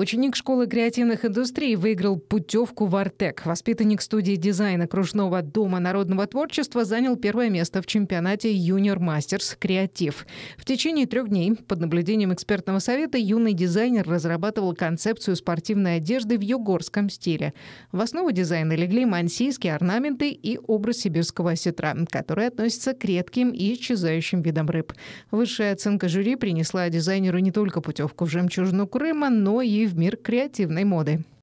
Ученик школы креативных индустрий выиграл путевку в «Артек». Воспитанник студии дизайна Кружного дома народного творчества занял первое место в чемпионате «Юниор Мастерс Креатив». В течение трех дней под наблюдением экспертного совета юный дизайнер разрабатывал концепцию спортивной одежды в югорском стиле. В основу дизайна легли мансийские орнаменты и образ сибирского осетра, который относится к редким и исчезающим видам рыб. Высшая оценка жюри принесла дизайнеру не только путевку в «Жемчужину Крыма», но и в мир креативной моды.